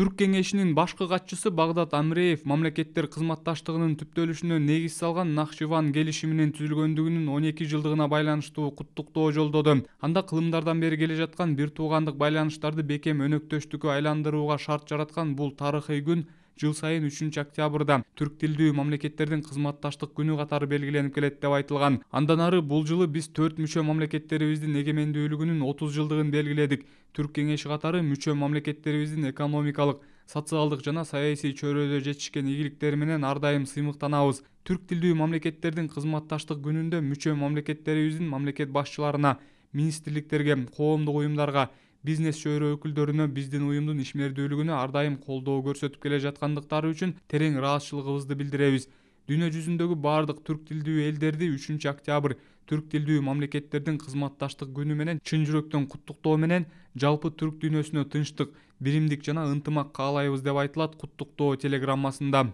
түрк кеңешинин башкы катчысы Бағдат амреев мамлекеттер кызматташтыгынын түптөлүшүнө негиз салған Нахшиван келишиминин түзүлгөндүгүнүн он жылдығына жылдыгына байланыштуу куттуктоо анда қылымдардан бери келе жатқан бир туугандык байланыштарды бекем өнөктөштүккө айландырууга шарт жараткан бұл тарыхый күн жыл сайын үчүнчү октябрда түрк тилдүү мамлекеттердин кызматташтык күнү катары белгиленип келет деп айтылган андан ары бул жылы биз төрт мүчө мамлекеттерибиздин эгемендүүлүгүнүн отуз жылдыгын белгиледик түрк кеңеши катары мүчө мамлекеттерибиздин экономикалык социалдык жана саясий чөйрөдө жетишкен ийгиликтери менен ар дайым сыймыктанабыз түрк тилдүү мамлекеттердин кызматташтык күнүндө мүчө мамлекеттерибиздин мамлекет башчыларына министрликтерге коомдук уюмдарга бизнес чөйрө өкүлдөрүнө биздин уюмдун ишмердүүлүгүнө ар дайым колдоо көрсөтүп келе жаткандыктары үчүн терең ыраазычылыгыбызды билдиребиз дүйнө жүзүндөгү баардык түрк тилдүү элдерди үчүнчү октябрь түрк тилдүү мамлекеттердин кызматташтык күнү менен чын жүрөктөн куттуктоо менен жалпы түрк дүйнөсүнө тынчтык биримдик жана ынтымак каалайбыз деп айтылат куттуктоо телеграммасында